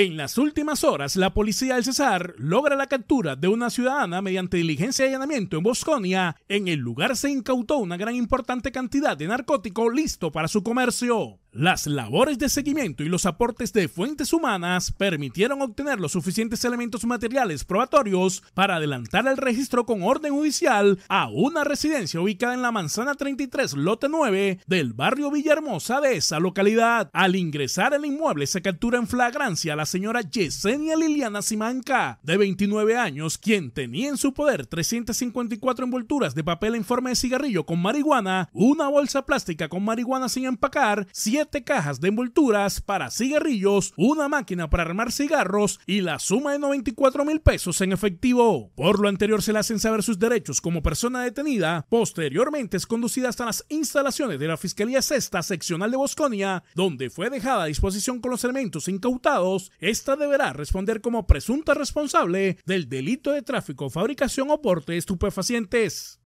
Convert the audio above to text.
En las últimas horas, la policía del Cesar logra la captura de una ciudadana mediante diligencia de allanamiento en Bosconia. En el lugar se incautó una gran importante cantidad de narcótico listo para su comercio. Las labores de seguimiento y los aportes de fuentes humanas permitieron obtener los suficientes elementos materiales probatorios para adelantar el registro con orden judicial a una residencia ubicada en la manzana 33, lote 9 del barrio Villahermosa de esa localidad. Al ingresar al inmueble se captura en flagrancia a la señora Yesenia Liliana Simanca, de 29 años, quien tenía en su poder 354 envolturas de papel en forma de cigarrillo con marihuana, una bolsa plástica con marihuana sin empacar, cajas de envolturas para cigarrillos, una máquina para armar cigarros y la suma de 94 mil pesos en efectivo. Por lo anterior se le hacen saber sus derechos como persona detenida. Posteriormente es conducida hasta las instalaciones de la Fiscalía Sexta Seccional de Bosconia, donde fue dejada a disposición con los elementos incautados. Esta deberá responder como presunta responsable del delito de tráfico, fabricación o porte de estupefacientes.